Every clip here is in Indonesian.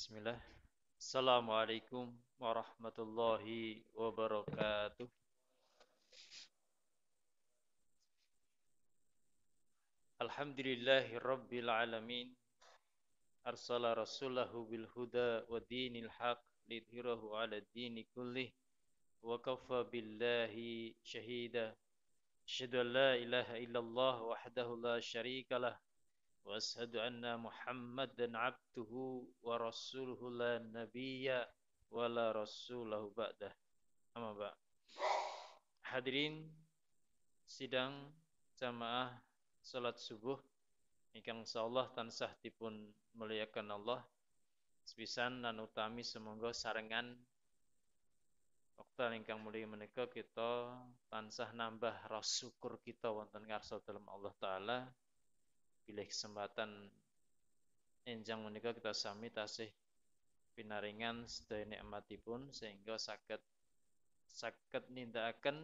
بسم الله السلام عليكم ورحمة الله وبركاته الحمد لله رب العالمين أرسل رسوله بالهدى ودين الحق ليظهره على الدين كله وكفى بالله شهيدا أشهد أن لا إله إلا الله وحده لا شريك له واشهد ان محمدا عبده ورسوله لا نبي ولا رسوله بعده اما بعد hadirin sidang jamaah salat subuh ingkang insyaallah tansah dipun muliakan Allah sepisan dan utami semoga sarengan wekdal ingkang mulia menika kita tansah nambah rasa syukur kita wonten ngarsa dalam Allah taala Bila kesempatan enjang menikah kita sami tasih pinaringan sedaya nikmatipun sehingga sakit sakit ninda akan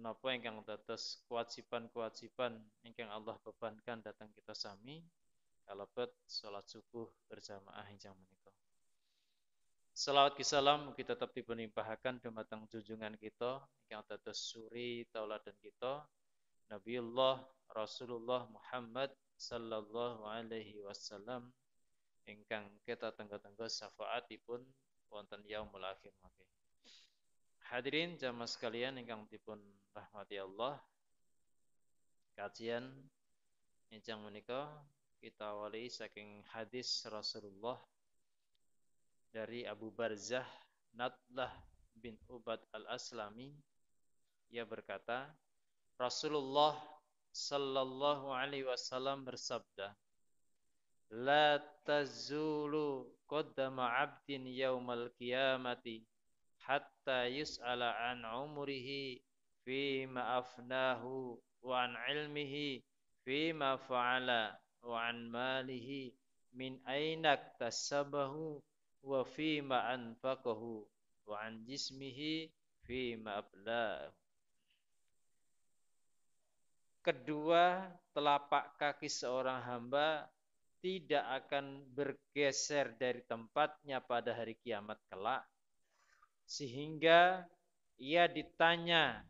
menapa engkang tetes kewajiban-kewajiban engkang Allah bebankan datang kita sami kalebet salat subuh berjamaah enjang menikah. Salawat kisalam kita tetap di matang junjungan kita yang tetes suri tauladan kita Nabiullah Rasulullah Muhammad sallallahu alaihi wasallam ingkang kita tenggo-tenggo syafaatipun wonten yaumul akhir mangke. Hadirin jamaah sekalian ingkang dipun rahmati Allah. Kajian ingkang menika kita awali saking hadis Rasulullah dari Abu Barzah Nadlah bin Ubad al-Aslami ia berkata Rasulullah Sallallahu Alaihi Wasallam bersabda, La tazulu qaddama abdin yaumal qiyamati hatta yus'ala an umrihi fi ma afnahu wa an ilmihi fi ma fa'ala wa an malihi min ainak tasabahu wa fi ma anfaqahu wa an jismihi fi ma ablahu kedua telapak kaki seorang hamba tidak akan bergeser dari tempatnya pada hari kiamat kelak sehingga ia ditanya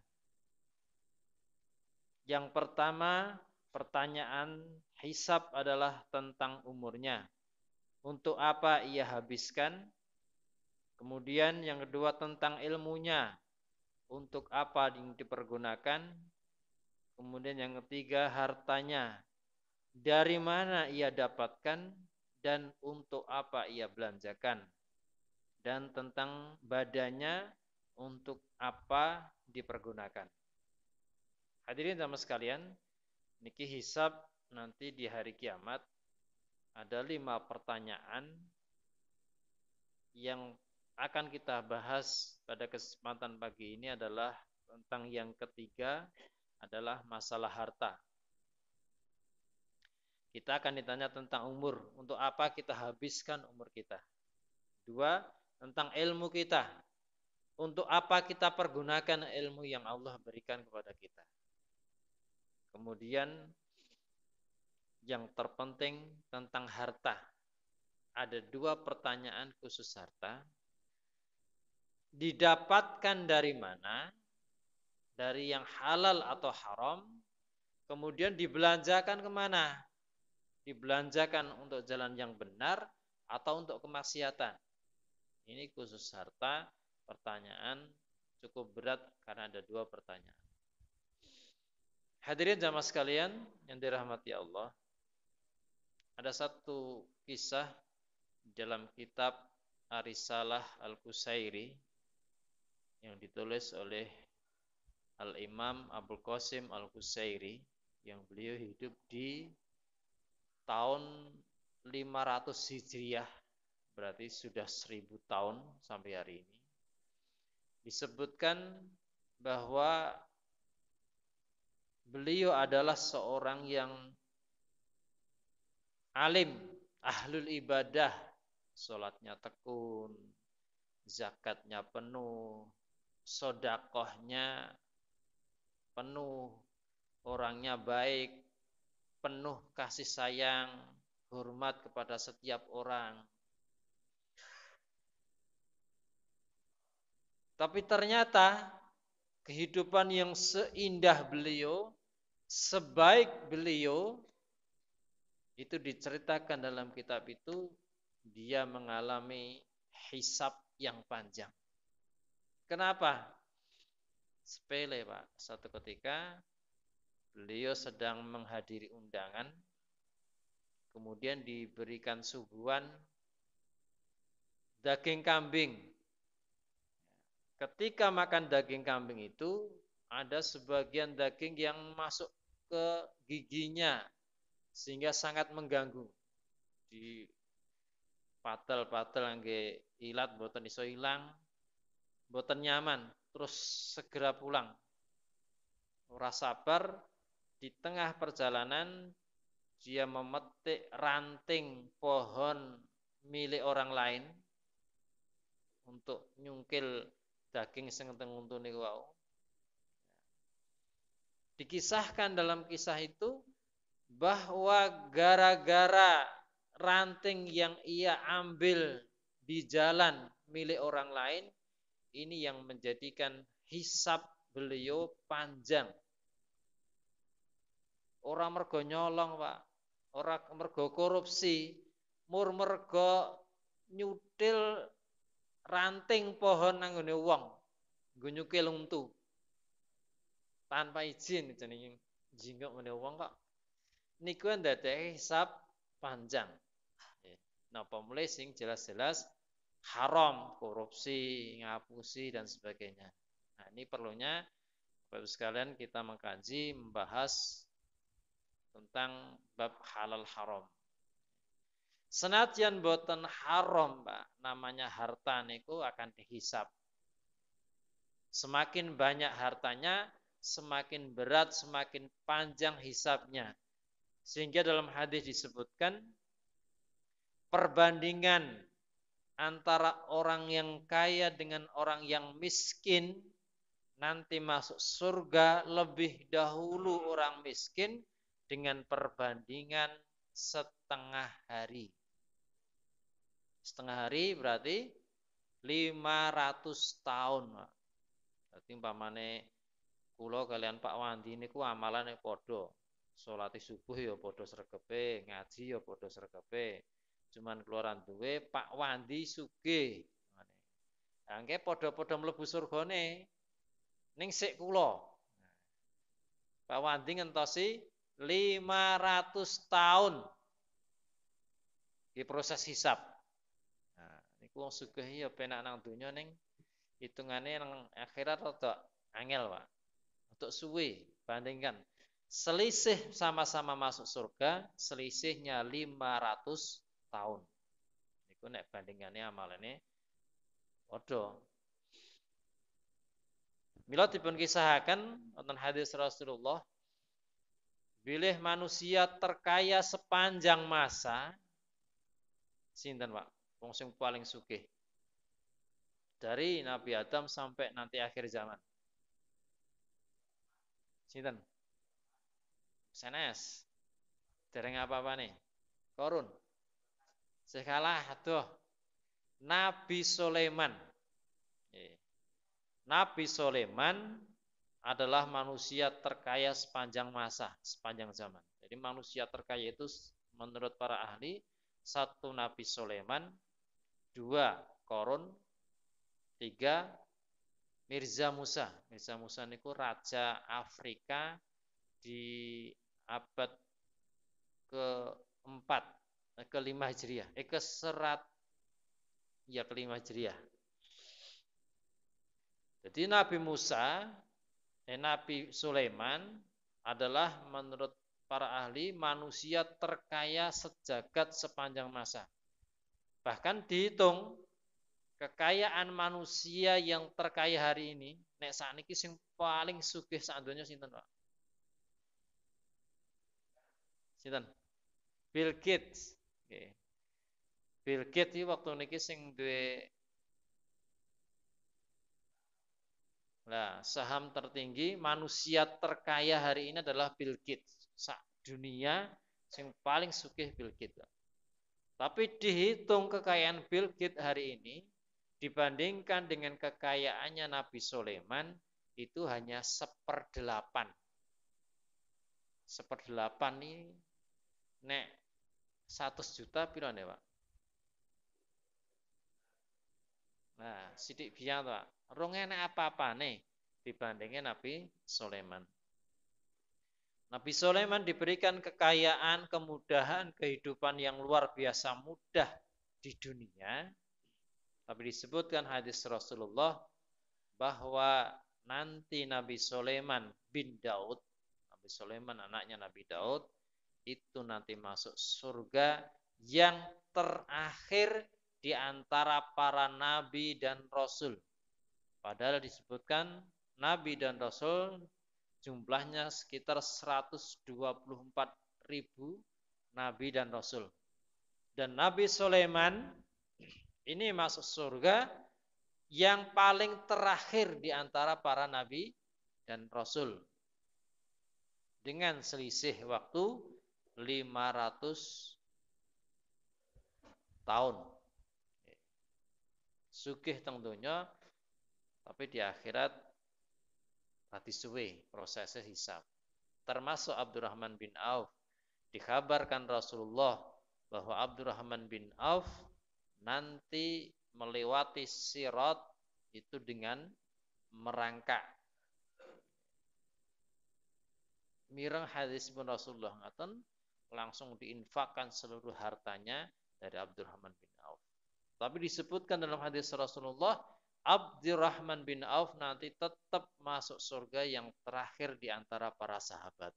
yang pertama pertanyaan hisap adalah tentang umurnya untuk apa ia habiskan kemudian yang kedua tentang ilmunya untuk apa yang dipergunakan Kemudian yang ketiga hartanya. Dari mana ia dapatkan dan untuk apa ia belanjakan. Dan tentang badannya untuk apa dipergunakan. Hadirin sama sekalian, niki hisab nanti di hari kiamat ada lima pertanyaan yang akan kita bahas pada kesempatan pagi ini adalah tentang yang ketiga adalah masalah harta. Kita akan ditanya tentang umur. Untuk apa kita habiskan umur kita? Dua, tentang ilmu kita. Untuk apa kita pergunakan ilmu yang Allah berikan kepada kita? Kemudian yang terpenting tentang harta. Ada dua pertanyaan khusus harta. Didapatkan dari mana? dari yang halal atau haram, kemudian dibelanjakan kemana? Dibelanjakan untuk jalan yang benar atau untuk kemaksiatan. Ini khusus harta, pertanyaan cukup berat karena ada dua pertanyaan. Hadirin jamaah sekalian yang dirahmati Allah, ada satu kisah dalam kitab Arisalah Al-Kusairi yang ditulis oleh Al-Imam Abdul Qasim Al-Qusairi yang beliau hidup di tahun 500 Hijriah berarti sudah 1000 tahun sampai hari ini disebutkan bahwa beliau adalah seorang yang alim, ahlul ibadah, sholatnya tekun, zakatnya penuh, sodakohnya penuh orangnya baik, penuh kasih sayang, hormat kepada setiap orang. Tapi ternyata kehidupan yang seindah beliau, sebaik beliau, itu diceritakan dalam kitab itu, dia mengalami hisap yang panjang. Kenapa? sepele Pak. Satu ketika beliau sedang menghadiri undangan, kemudian diberikan suguhan daging kambing. Ketika makan daging kambing itu, ada sebagian daging yang masuk ke giginya sehingga sangat mengganggu. Di patel-patel yang ilat boten iso hilang, boten nyaman terus segera pulang. Ora sabar di tengah perjalanan dia memetik ranting pohon milik orang lain untuk nyungkil daging sing teng untune Dikisahkan dalam kisah itu bahwa gara-gara ranting yang ia ambil di jalan milik orang lain ini yang menjadikan hisap beliau panjang. Orang mergo nyolong, Pak. Orang mergo korupsi, mur mergo nyutil ranting pohon nanggone wong, nggo nyukil Tanpa izin jenenge jinggok meneh wong kok. Niku ndadekake hisap panjang. Napa mulai sing jelas-jelas haram, korupsi, ngapusi dan sebagainya. Nah, ini perlunya Bapak Ibu sekalian kita mengkaji, membahas tentang bab halal haram. Senatian boten haram, Pak, namanya harta niku akan dihisap. Semakin banyak hartanya, semakin berat, semakin panjang hisapnya. Sehingga dalam hadis disebutkan perbandingan antara orang yang kaya dengan orang yang miskin nanti masuk surga lebih dahulu orang miskin dengan perbandingan setengah hari. Setengah hari berarti 500 tahun. Berarti umpamane kula kalian Pak Wandi niku amalane padha. solat subuh ya padha sregepe, ngaji ya padha sregepe, cuman keluaran duwe Pak Wandi sugih angke nah, podo-podo mlebu surgane ning sik kula Pak Wandi ngentosi 500 tahun di proses hisap nah, niku wong sugih ya penak nang donya ning hitungane nang akhirat rada angel Pak untuk suwe bandingkan selisih sama-sama masuk surga, selisihnya 500 setahun. Niku nek bandingannya amalane padha. Mila dipun kisahaken wonten hadis Rasulullah bilih manusia terkaya sepanjang masa sinten Pak? Wong sing paling sugih. Dari Nabi Adam sampai nanti akhir zaman. Sinten? Senes. Dereng apa-apa nih? Korun. Sekalah tuh Nabi Soleman. Nabi Soleman adalah manusia terkaya sepanjang masa, sepanjang zaman. Jadi manusia terkaya itu menurut para ahli satu Nabi Soleman, dua Korun, tiga Mirza Musa. Mirza Musa niku raja Afrika di abad keempat Eh, kelima hijriah eh ke serat ya kelima hijriah jadi Nabi Musa eh, Nabi Sulaiman adalah menurut para ahli manusia terkaya sejagat sepanjang masa bahkan dihitung kekayaan manusia yang terkaya hari ini nek sakniki sing paling sugih sak donya sinten Pak sinten Bill Gates Okay. Bill Gates itu waktu niki sing duwe Nah, saham tertinggi manusia terkaya hari ini adalah Bill Gates. Sak dunia sing paling sukih Bill Gates. Tapi dihitung kekayaan Bill Gates hari ini dibandingkan dengan kekayaannya Nabi Soleman itu hanya seperdelapan. Seperdelapan ini nek 100 juta pilihan ya Pak? Nah, sidik biang Pak. Rong enak apa-apa nih dibandingin Nabi Sulaiman. Nabi Sulaiman diberikan kekayaan, kemudahan, kehidupan yang luar biasa mudah di dunia. Tapi disebutkan hadis Rasulullah bahwa nanti Nabi Sulaiman bin Daud, Nabi Sulaiman anaknya Nabi Daud, itu nanti masuk surga yang terakhir di antara para nabi dan rasul. Padahal disebutkan nabi dan rasul jumlahnya sekitar 124 ribu nabi dan rasul. Dan Nabi Sulaiman ini masuk surga yang paling terakhir di antara para nabi dan rasul dengan selisih waktu 500 tahun. Sugih tentunya tapi di akhirat mati suwe prosesnya hisab. Termasuk Abdurrahman bin Auf dikhabarkan Rasulullah bahwa Abdurrahman bin Auf nanti melewati sirat itu dengan merangkak. Mirang hadis pun Rasulullah ngatakan langsung diinfakkan seluruh hartanya dari Abdurrahman bin Auf. Tapi disebutkan dalam hadis Rasulullah, Abdurrahman bin Auf nanti tetap masuk surga yang terakhir di antara para sahabat.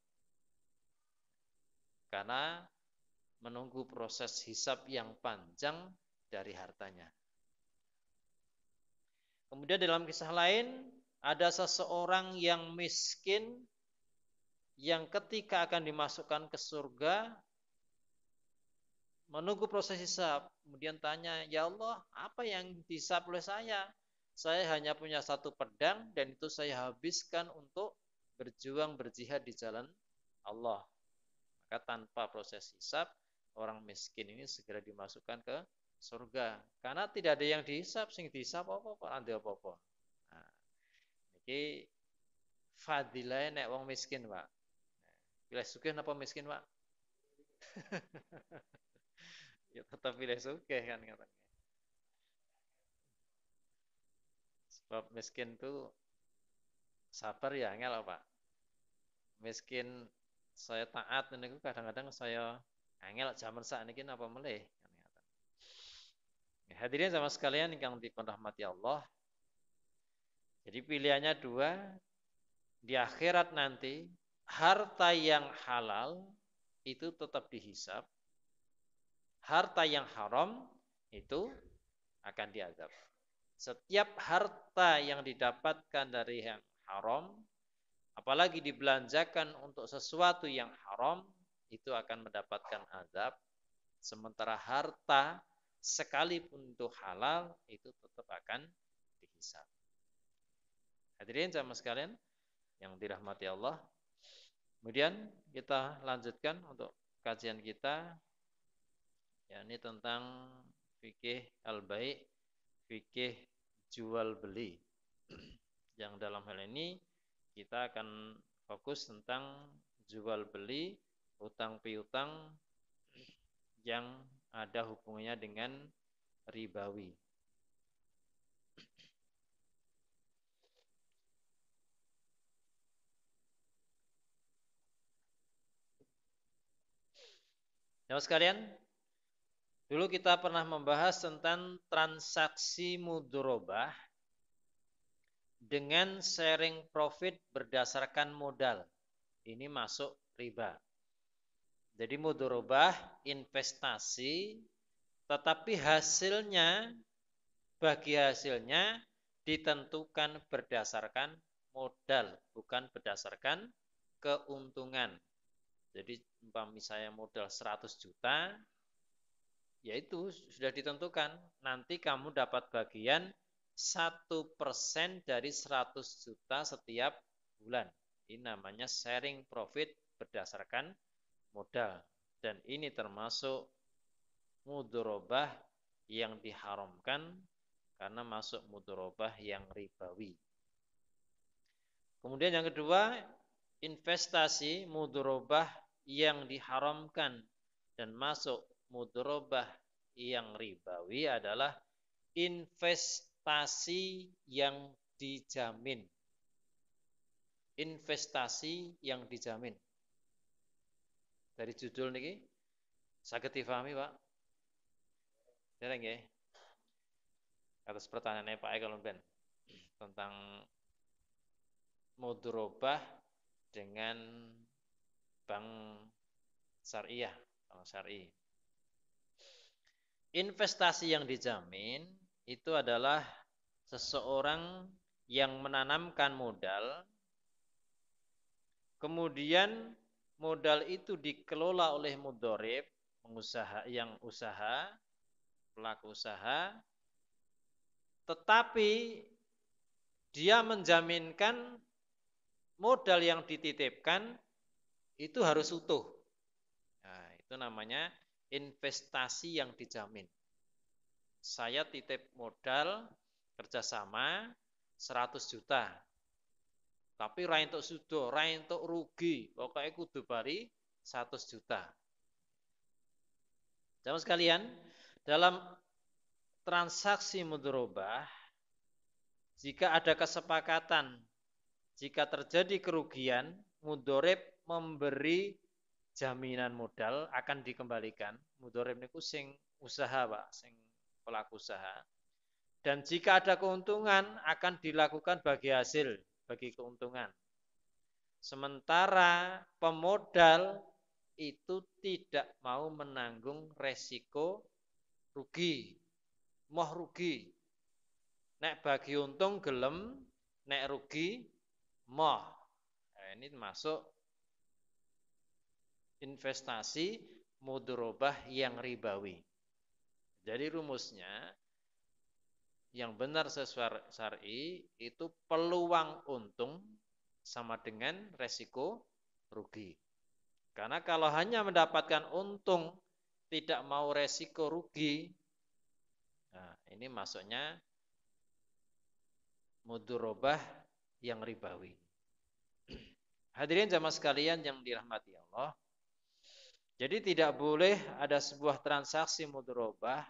Karena menunggu proses hisap yang panjang dari hartanya. Kemudian dalam kisah lain, ada seseorang yang miskin yang ketika akan dimasukkan ke surga menunggu proses hisab kemudian tanya ya Allah apa yang dihisap oleh saya saya hanya punya satu pedang dan itu saya habiskan untuk berjuang berjihad di jalan Allah maka tanpa proses hisab orang miskin ini segera dimasukkan ke surga karena tidak ada yang dihisap sing dihisap apa apa nanti apa apa nah, ini fadilah nek wong miskin pak Pilih sugih apa miskin, Pak? ya tetap pilih sugih kan katanya. Sebab miskin tuh sabar ya angel, Pak. Miskin saya taat ini kadang-kadang saya angel zaman saat ini apa meleh kan, ya, Hadirin sama sekalian yang diperahmati Allah. Jadi pilihannya dua. Di akhirat nanti harta yang halal itu tetap dihisap, harta yang haram itu akan diadab. Setiap harta yang didapatkan dari yang haram, apalagi dibelanjakan untuk sesuatu yang haram, itu akan mendapatkan adab, Sementara harta sekalipun itu halal, itu tetap akan dihisap. Hadirin sama sekalian yang dirahmati Allah, Kemudian kita lanjutkan untuk kajian kita yakni tentang fikih al baik fikih jual beli. Yang dalam hal ini kita akan fokus tentang jual beli utang piutang yang ada hubungannya dengan ribawi. Nah, sekalian, dulu kita pernah membahas tentang transaksi mudrobah dengan sharing profit berdasarkan modal. Ini masuk riba. Jadi mudrobah investasi tetapi hasilnya bagi hasilnya ditentukan berdasarkan modal bukan berdasarkan keuntungan. Jadi umpam saya modal 100 juta, yaitu sudah ditentukan nanti kamu dapat bagian satu persen dari 100 juta setiap bulan. Ini namanya sharing profit berdasarkan modal. Dan ini termasuk mudorobah yang diharamkan karena masuk mudorobah yang ribawi. Kemudian yang kedua, investasi mudorobah yang diharamkan dan masuk mudrobah yang ribawi adalah investasi yang dijamin. Investasi yang dijamin. Dari judul niki sakit difahami, Pak. Dereng ya? Atas pertanyaannya Pak Eka Ben tentang mudrobah dengan bank syariah, bank Syariah. Investasi yang dijamin itu adalah seseorang yang menanamkan modal kemudian modal itu dikelola oleh mudorib pengusaha yang usaha pelaku usaha tetapi dia menjaminkan modal yang dititipkan itu harus utuh. Nah, itu namanya investasi yang dijamin. Saya titip modal kerjasama 100 juta. Tapi rain untuk sudo, rain untuk rugi, pokoknya kudu bari 100 juta. Jangan sekalian, dalam transaksi mudrobah, jika ada kesepakatan, jika terjadi kerugian, mudorib memberi jaminan modal akan dikembalikan. Mudorim niku sing usaha, Pak, sing pelaku usaha. Dan jika ada keuntungan akan dilakukan bagi hasil, bagi keuntungan. Sementara pemodal itu tidak mau menanggung resiko rugi, moh rugi. Nek bagi untung gelem, nek rugi moh. Nah, ini masuk investasi mudurubah yang ribawi. Jadi rumusnya yang benar sesuai syari itu peluang untung sama dengan resiko rugi. Karena kalau hanya mendapatkan untung tidak mau resiko rugi, nah, ini masuknya mudurubah yang ribawi. Hadirin jamaah sekalian yang dirahmati Allah, jadi tidak boleh ada sebuah transaksi mudrobah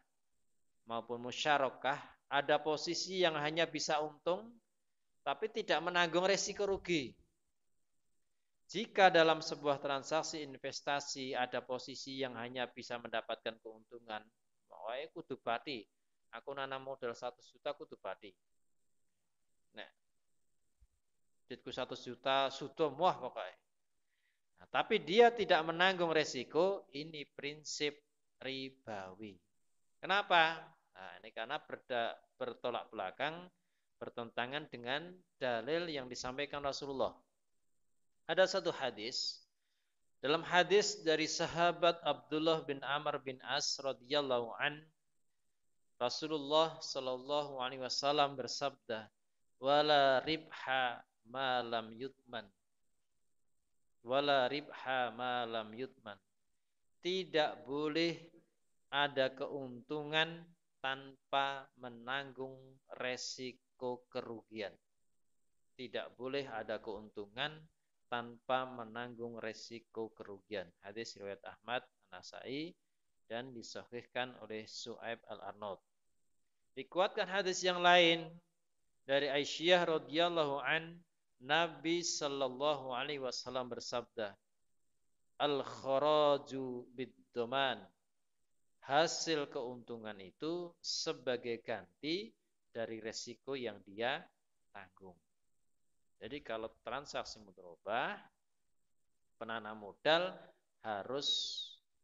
maupun musyarakah ada posisi yang hanya bisa untung tapi tidak menanggung resiko rugi. Jika dalam sebuah transaksi investasi ada posisi yang hanya bisa mendapatkan keuntungan, pokoknya kudu bati. Aku nanam modal 1 juta kudu bati. Nah. Duitku 1 juta sudah wah pokoknya. Nah, tapi dia tidak menanggung resiko, ini prinsip ribawi. Kenapa? Nah, ini karena berda, bertolak belakang, bertentangan dengan dalil yang disampaikan Rasulullah. Ada satu hadis dalam hadis dari sahabat Abdullah bin Amr bin As radhiyallahu an Rasulullah shallallahu alaihi wasallam bersabda, "Wala ribha malam yutman." wala ribha malam yutman. Tidak boleh ada keuntungan tanpa menanggung resiko kerugian. Tidak boleh ada keuntungan tanpa menanggung resiko kerugian. Hadis riwayat Ahmad, Nasai, dan disahihkan oleh Su'aib Al-Arnaud. Dikuatkan hadis yang lain dari Aisyah radhiyallahu an Nabi Shallallahu Alaihi Wasallam bersabda, al kharaju bidoman hasil keuntungan itu sebagai ganti dari resiko yang dia tanggung. Jadi kalau transaksi mudorobah, penanam modal harus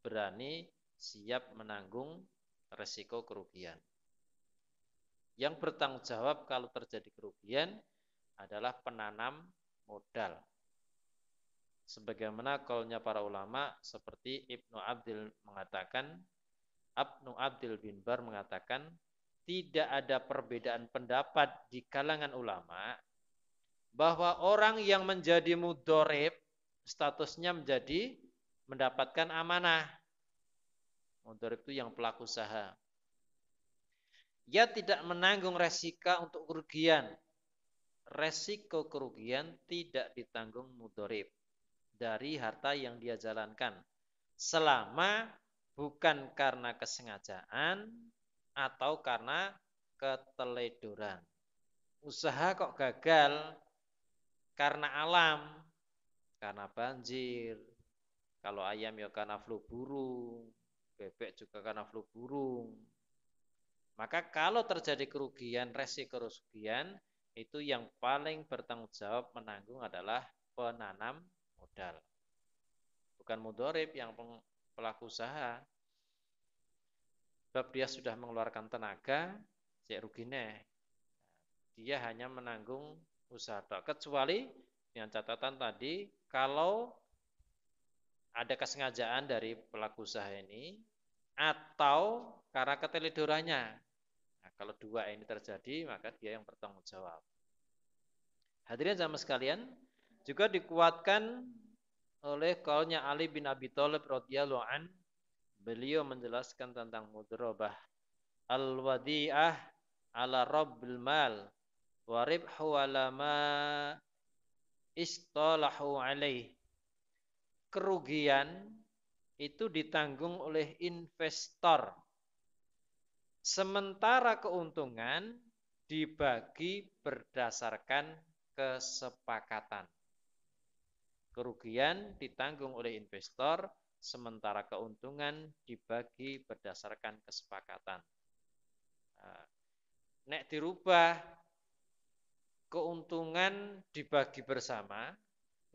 berani siap menanggung resiko kerugian. Yang bertanggung jawab kalau terjadi kerugian adalah penanam modal. Sebagaimana kolnya para ulama seperti Ibnu Abdul mengatakan, Ibnu Abdul bin Bar mengatakan, tidak ada perbedaan pendapat di kalangan ulama bahwa orang yang menjadi mudorib statusnya menjadi mendapatkan amanah. Mudorib itu yang pelaku usaha. Ia tidak menanggung resika untuk kerugian resiko kerugian tidak ditanggung mudorib dari harta yang dia jalankan selama bukan karena kesengajaan atau karena keteledoran. Usaha kok gagal karena alam, karena banjir. Kalau ayam ya karena flu burung, bebek juga karena flu burung. Maka kalau terjadi kerugian, resiko kerugian, itu yang paling bertanggung jawab menanggung adalah penanam modal. Bukan mudorib yang pelaku usaha. Sebab dia sudah mengeluarkan tenaga, cek rugine. Dia hanya menanggung usaha. Kecuali dengan catatan tadi, kalau ada kesengajaan dari pelaku usaha ini, atau karena ketelidurannya kalau dua ini terjadi, maka dia yang bertanggung jawab. Hadirin sama sekalian, juga dikuatkan oleh kaulnya Ali bin Abi Thalib radhiyallahu an. Beliau menjelaskan tentang mudrobah al-wadi'ah ala rabbil mal wa ribhu ala ma istalahu alaih. Kerugian itu ditanggung oleh investor Sementara keuntungan dibagi berdasarkan kesepakatan. Kerugian ditanggung oleh investor, sementara keuntungan dibagi berdasarkan kesepakatan. Nah, nek dirubah, keuntungan dibagi bersama,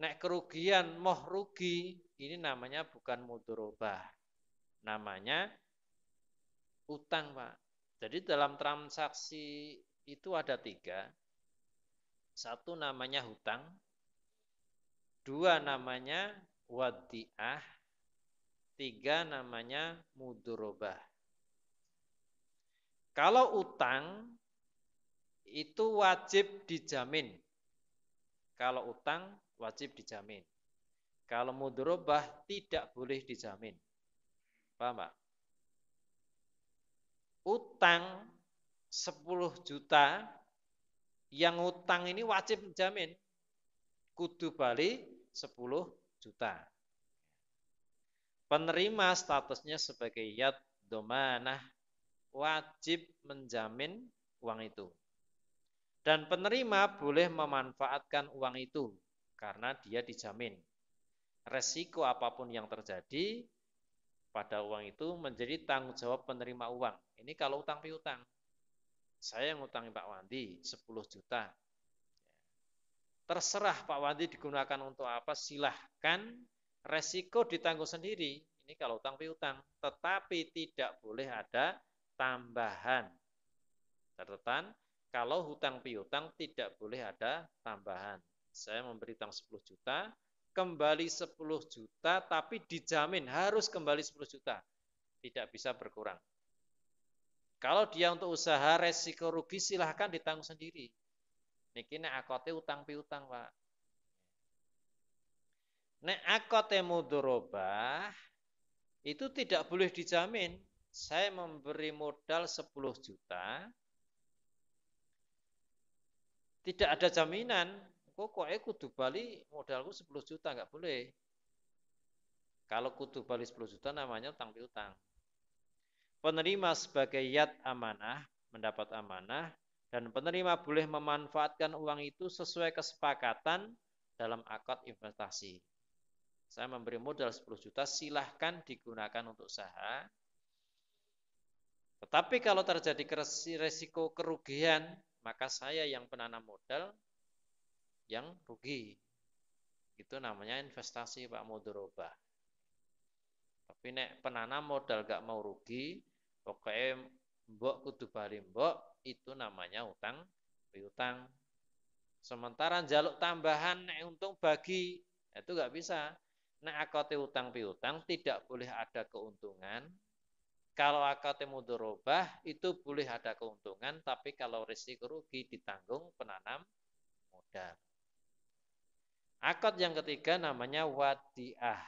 nek kerugian moh rugi, ini namanya bukan mudurubah. Namanya utang pak jadi dalam transaksi itu ada tiga satu namanya hutang dua namanya wadiah tiga namanya mudurubah kalau utang itu wajib dijamin kalau utang wajib dijamin kalau mudurubah tidak boleh dijamin paham pak utang 10 juta yang utang ini wajib menjamin kudu bali 10 juta. Penerima statusnya sebagai yad domanah wajib menjamin uang itu. Dan penerima boleh memanfaatkan uang itu karena dia dijamin. Resiko apapun yang terjadi pada uang itu menjadi tanggung jawab penerima uang. Ini kalau utang piutang. Saya yang utangi Pak Wandi 10 juta. Terserah Pak Wandi digunakan untuk apa, silahkan resiko ditanggung sendiri. Ini kalau utang piutang. Tetapi tidak boleh ada tambahan. Catatan, kalau hutang piutang tidak boleh ada tambahan. Saya memberi utang 10 juta, kembali 10 juta tapi dijamin harus kembali 10 juta. Tidak bisa berkurang. Kalau dia untuk usaha resiko rugi silahkan ditanggung sendiri. Niki nek akote utang piutang, Pak. Nek akote mudorobah itu tidak boleh dijamin. Saya memberi modal 10 juta. Tidak ada jaminan Kok kudu bali modalku 10 juta nggak boleh. Kalau kudu bali 10 juta namanya utang piutang. Penerima sebagai yat amanah mendapat amanah dan penerima boleh memanfaatkan uang itu sesuai kesepakatan dalam akad investasi. Saya memberi modal 10 juta, silahkan digunakan untuk usaha. Tetapi kalau terjadi resiko kerugian, maka saya yang penanam modal yang rugi. Itu namanya investasi Pak Mudoroba. Tapi nek penanam modal gak mau rugi, pokoknya mbok kudu bali mbok itu namanya utang piutang. Sementara jaluk tambahan nek untung bagi itu gak bisa. Nek akote utang piutang tidak boleh ada keuntungan. Kalau akote mudorobah itu boleh ada keuntungan, tapi kalau risiko rugi ditanggung penanam modal. Akad yang ketiga namanya wadiah.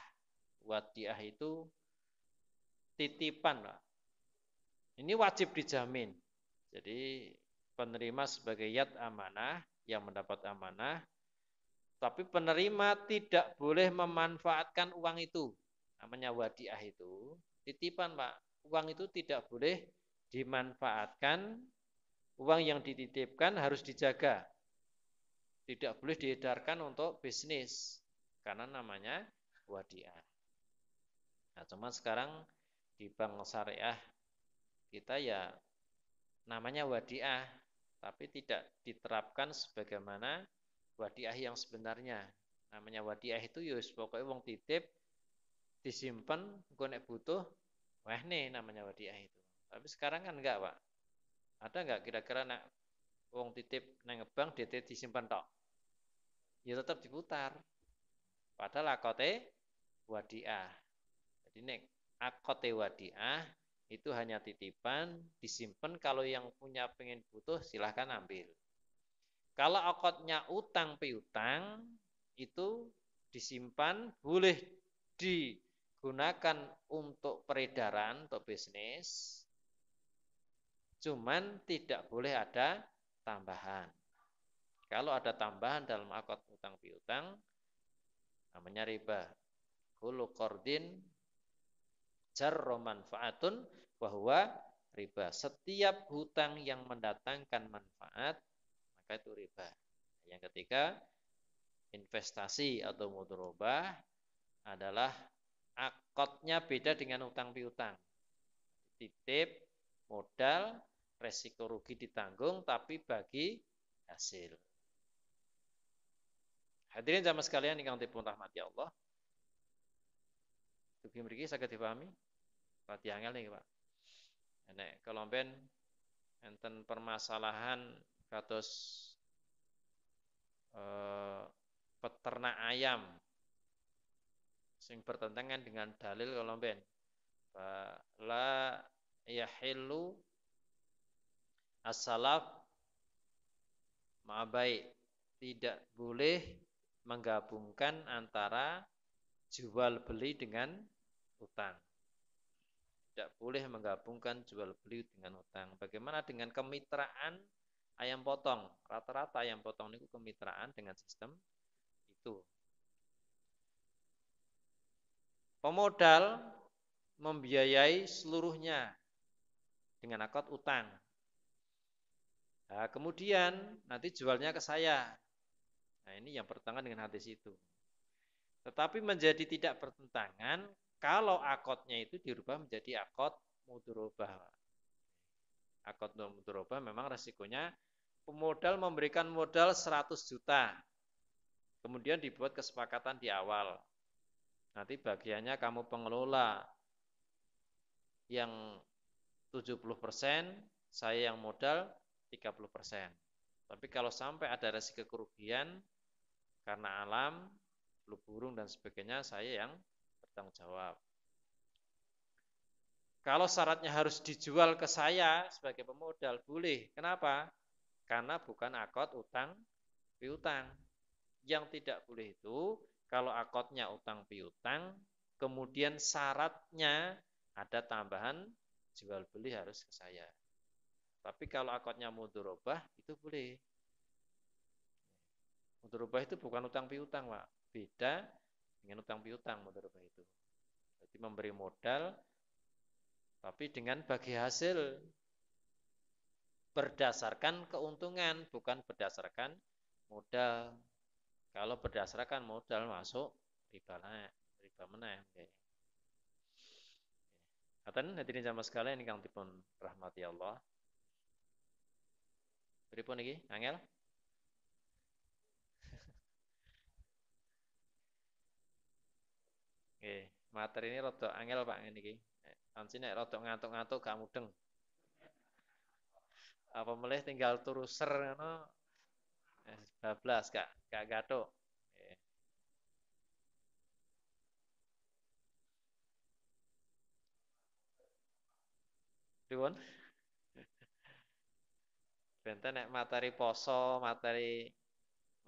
Wadiah itu titipan. Ini wajib dijamin. Jadi penerima sebagai yat amanah yang mendapat amanah tapi penerima tidak boleh memanfaatkan uang itu. Namanya wadiah itu titipan, Pak. Uang itu tidak boleh dimanfaatkan. Uang yang dititipkan harus dijaga tidak boleh diedarkan untuk bisnis karena namanya wadiah. Nah, cuman sekarang di bank syariah kita ya namanya wadiah tapi tidak diterapkan sebagaimana wadiah yang sebenarnya. Namanya wadiah itu yus pokoknya wong titip disimpan engko butuh wah nih namanya wadiah itu. Tapi sekarang kan enggak, Pak. Ada enggak kira-kira nak wong titip nang bank DT disimpan tok? ya tetap diputar. Padahal akote wadiah. Jadi nek akote wadiah itu hanya titipan, disimpan kalau yang punya pengen butuh silahkan ambil. Kalau akotnya utang piutang itu disimpan boleh digunakan untuk peredaran atau bisnis, cuman tidak boleh ada tambahan. Kalau ada tambahan dalam akad utang piutang namanya riba. Hulu kordin jarro manfaatun bahwa riba. Setiap hutang yang mendatangkan manfaat maka itu riba. Yang ketiga investasi atau mudrobah adalah akotnya beda dengan utang piutang. Titip, modal, resiko rugi ditanggung tapi bagi hasil. Hadirin jamaah sekalian yang dipun rahmati Allah. Dugi mriki saged dipahami? Pati angel niki, Pak. Nek kalau ben enten permasalahan kados eh, peternak ayam sing bertentangan dengan dalil kalau ben la yahillu as-salaf ma'abai tidak boleh menggabungkan antara jual beli dengan utang. Tidak boleh menggabungkan jual beli dengan utang. Bagaimana dengan kemitraan ayam potong? Rata-rata ayam potong itu kemitraan dengan sistem itu. Pemodal membiayai seluruhnya dengan akad utang. Nah, kemudian nanti jualnya ke saya, Nah, ini yang bertentangan dengan hadis itu. Tetapi menjadi tidak bertentangan kalau akotnya itu dirubah menjadi akot mudurubah. Akot mudurubah memang resikonya pemodal memberikan modal 100 juta. Kemudian dibuat kesepakatan di awal. Nanti bagiannya kamu pengelola yang 70%, persen, saya yang modal 30%. persen. Tapi kalau sampai ada resiko kerugian, karena alam, flu burung dan sebagainya saya yang bertanggung jawab. Kalau syaratnya harus dijual ke saya sebagai pemodal boleh. Kenapa? Karena bukan akot utang piutang. Yang tidak boleh itu kalau akotnya utang piutang, kemudian syaratnya ada tambahan jual beli harus ke saya. Tapi kalau akotnya mudorobah itu boleh rubah itu bukan utang piutang, Pak. Beda dengan utang piutang rubah itu. Jadi memberi modal tapi dengan bagi hasil berdasarkan keuntungan bukan berdasarkan modal. Kalau berdasarkan modal masuk riba mana? Riba menang. ya? Katakan hadirin sama sekalian kang dipun rahmati Allah. pun iki, Angel. Oke, materi ini rada angel Pak ngene iki. Anci nek rada ngantuk-ngantuk gak mudeng. Apa melih tinggal turu ser ngono. 12 eh, gak gak gato. Pripun? Benten nek materi poso, materi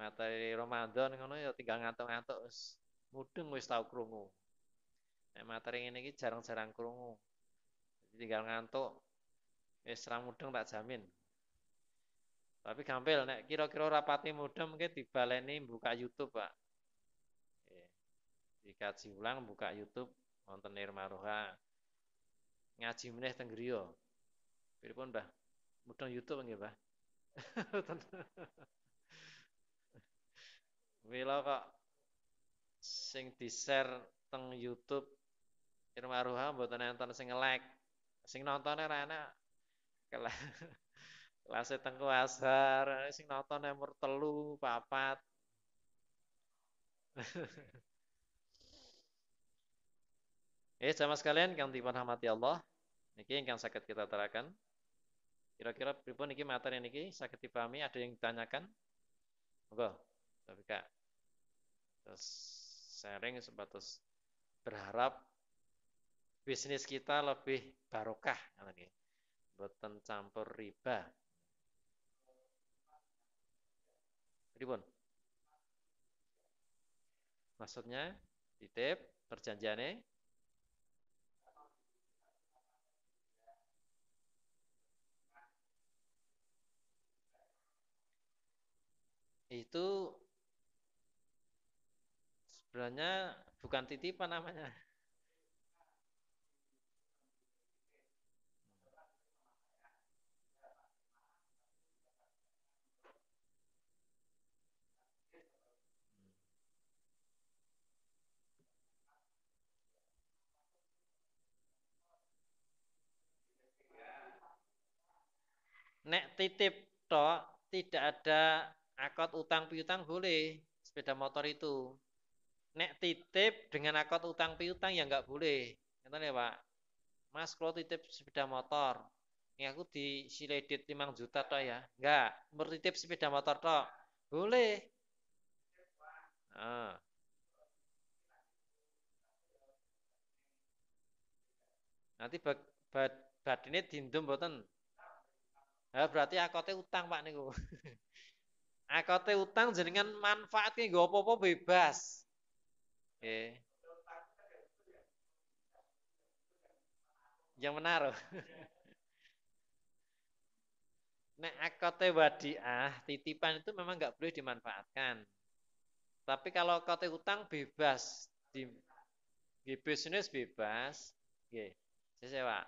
materi Ramadan ngono ya tinggal ngantuk-ngantuk wis mudeng wis tau krungu. Nek materi ini iki jarang-jarang krungu. Jadi tinggal ngantuk wis ra mudeng tak jamin. Tapi gampil nek kira-kira rapati mudeng mungkin dibaleni buka YouTube, Pak. Dikaji ulang buka YouTube wonten Nirmaroha. Ngaji meneh teng griya. Pripun, Mbah? Mudeng YouTube nggih, Mbah? Wila kok sing di-share teng YouTube Irmaruha mboten nonton sing ngelek. Sing nontonnya rana Kelas kelas tengku asar, sing nonton nomor telu, papat. Eh, sama sekalian kang hamati Allah. Niki yang sakit kita terangkan. Kira-kira pripun niki materi niki sakit dipahami, ada yang ditanyakan? Monggo. Tapi Kak. Terus sharing sebatas berharap bisnis kita lebih barokah boten campur riba ribon, maksudnya titip perjanjiannya itu sebenarnya bukan titipan namanya nek titip tok tidak ada akot utang piutang boleh sepeda motor itu. Nek titip dengan akot utang piutang ya nggak boleh. Ngerti ya Pak? Mas kalau titip sepeda motor, ini aku di siledit 5 juta toh ya. Enggak, bertitip sepeda motor toh. Boleh. Ah. Nanti bad, bad, bad ini dindum boten. Ha, berarti akote utang Pak nih niku. akote utang jenengan manfaatnya nggak apa-apa bebas. Oke. Yang menaruh. Nek akote wadiah, titipan itu memang nggak boleh dimanfaatkan. Tapi kalau akote utang bebas di, di bisnis bebas, Saya Sewa.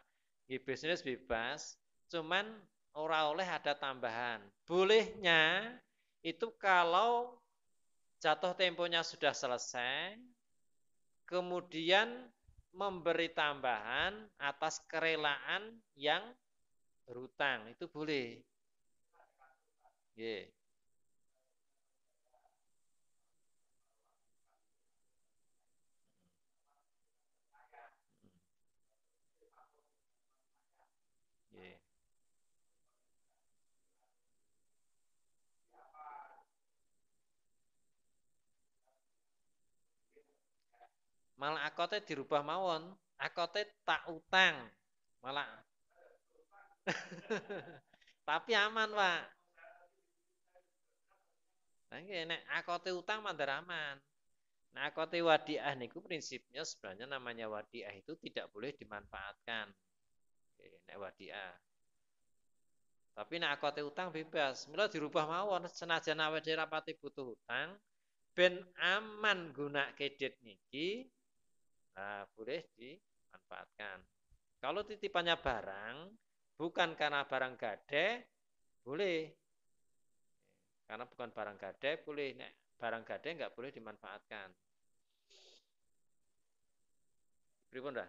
Di bisnis bebas, cuman Ora oleh ada tambahan. Bolehnya itu kalau jatuh temponya sudah selesai, kemudian memberi tambahan atas kerelaan yang berutang Itu boleh. Yeah. Malah akote dirubah mawon. Akote tak utang. Malah. Tapi aman, Pak. Nggih, nek akote utang mandar aman. Nah, akote wadiah niku prinsipnya sebenarnya namanya wadiah itu tidak boleh dimanfaatkan. nek wadiah. Tapi nek akote utang bebas, mila dirubah mawon senajan awake dhewe rapati butuh utang ben aman guna kredit niki Nah, boleh dimanfaatkan. Kalau titipannya barang, bukan karena barang gade, boleh. Karena bukan barang gade, boleh. Nek, barang gade nggak boleh dimanfaatkan. Berikutnya.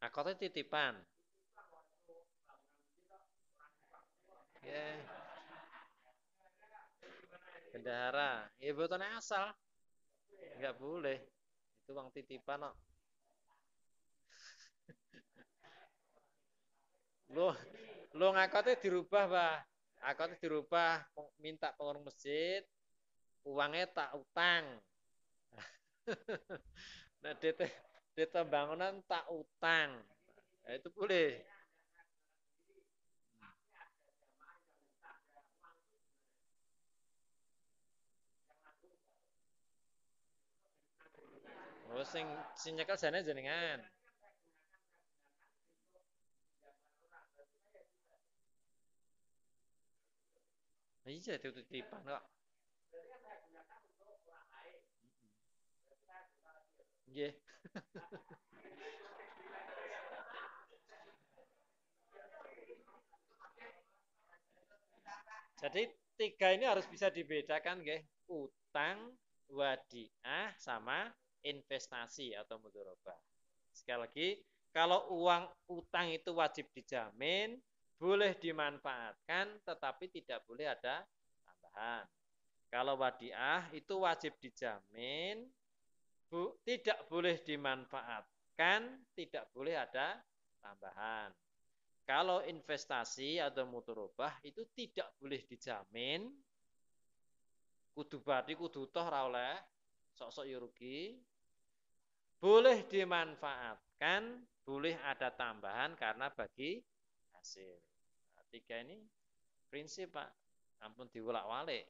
Akotnya nah, titipan. Ya. kendara, Bendahara. Ya buatannya asal. Enggak boleh. Itu uang titipan kok. lo lo ngakotnya dirubah bah akotnya dirubah minta pengurus masjid uangnya tak utang nah detek. Data bangunan tak utang. Ya, itu boleh. Oh, sing sing nyekel jane jenengan. Iya, itu titipan kok. Jadi tiga ini harus bisa dibedakan, guys. Utang, wadiah sama investasi atau mudoroba. Sekali lagi, kalau uang utang itu wajib dijamin, boleh dimanfaatkan tetapi tidak boleh ada tambahan. Kalau wadiah itu wajib dijamin bu, tidak boleh dimanfaatkan, tidak boleh ada tambahan. Kalau investasi atau mutu rubah itu tidak boleh dijamin kudu badi kudu toh ra sok-sok yurugi Boleh dimanfaatkan, boleh ada tambahan karena bagi hasil. Nah, tiga ini prinsip Pak. Ampun diulak-walik.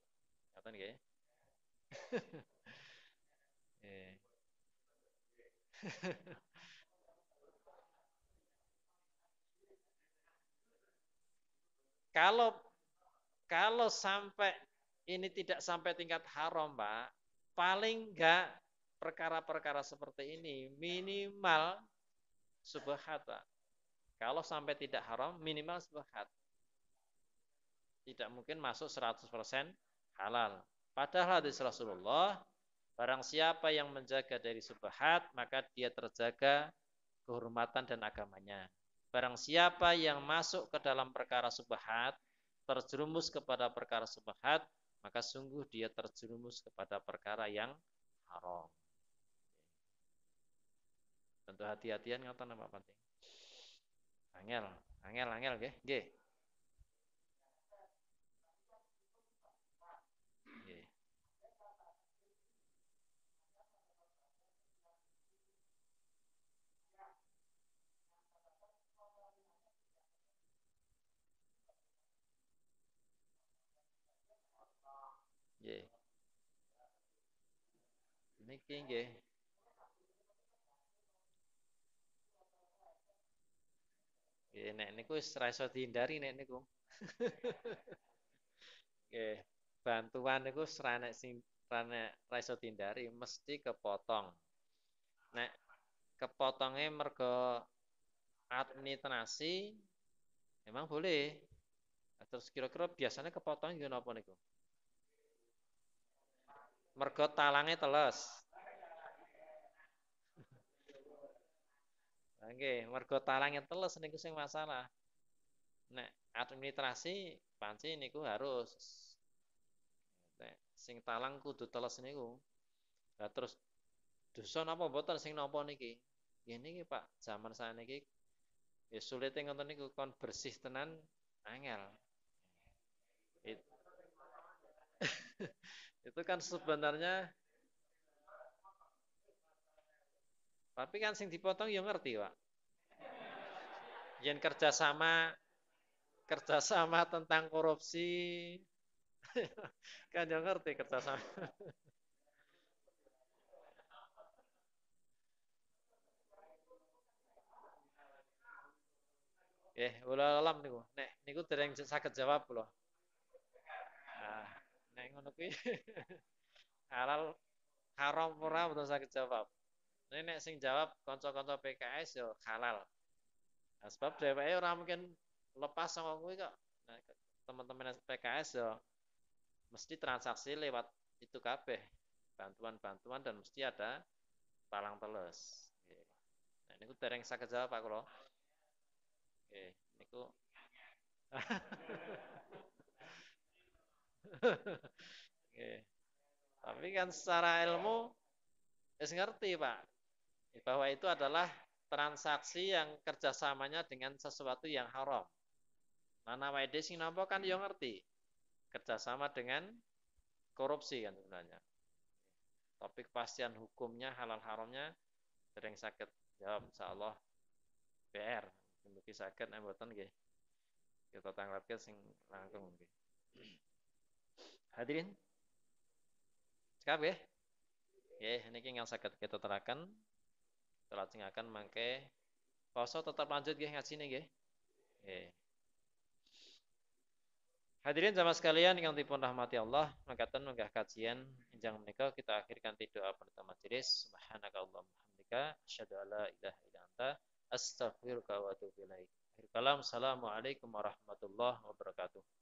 Ngoten nggih. kalau kalau sampai ini tidak sampai tingkat haram, Pak, paling enggak perkara-perkara seperti ini minimal pak. Kalau sampai tidak haram, minimal subhat. Tidak mungkin masuk 100% halal. Padahal hadis Rasulullah Barang siapa yang menjaga dari subhat, maka dia terjaga kehormatan dan agamanya. Barang siapa yang masuk ke dalam perkara subhat, terjerumus kepada perkara subhat, maka sungguh dia terjerumus kepada perkara yang haram. Tentu hati-hatian ngapa nama penting. Angel, angel, angel, nggih, nggih. Nggih. Niki ya, Nggih, nek niku wis ra iso dihindari nek niku. Nggih, bantuan niku ra nek sing ra nek iso dihindari mesti kepotong. Nek kepotongnya mergo administrasi emang boleh terus kira-kira biasanya kepotong gimana apa niku mergo talangnya teles. Oke, mergo talange teles niku sing masalah. Nek administrasi panci niku harus Nek, sing talang kudu teles niku. Lah terus dusun apa mboten sing napa niki? Ini ya ki Pak, zaman saya niki ya sulit ngoten niku kon bersih tenan angel. Itu kan sebenarnya Tapi kan sing dipotong yang ngerti, Pak. yang kerjasama kerjasama tentang korupsi kan yang ngerti kerjasama. Eh, ulah alam niku. Nek niku dereng sakit jawab loh. Nek ngono kuwi halal haram ora butuh saya jawab. Nek sing jawab kanca-kanca PKS yo ya halal. Nah, sebab dheweke ora mungkin lepas sama kuwi kok. Nah, teman-teman PKS yo ya mesti transaksi lewat itu kabeh bantuan-bantuan dan mesti ada palang telus. Nah, niku dereng saged jawab Pak kula. Oke, niku Tapi kan secara ilmu wis ngerti, Pak. Bahwa itu adalah transaksi yang kerjasamanya dengan sesuatu yang haram. Nana nah, Waide sing Nampok kan yo ngerti. Kerjasama dengan korupsi kan sebenarnya. Topik kepastian hukumnya halal haramnya sering sakit ya, Insya Allah. PR mungkin sakit emboten gitu. Kita tanggapi sing langsung. Hadirin, cekap ya? Ya, ini yang sakit kita terakan. Telat akan mangke. Poso tetap lanjut ya ngaji nih ya. Hadirin sama sekalian yang dipun rahmati Allah, mengatakan menggah kajian jangan mereka kita akhirkan di doa penutup majelis. Subhanakallahumma hamdika asyhadu alla ilaha illa anta astaghfiruka wa atubu ilaik. assalamualaikum warahmatullahi wabarakatuh.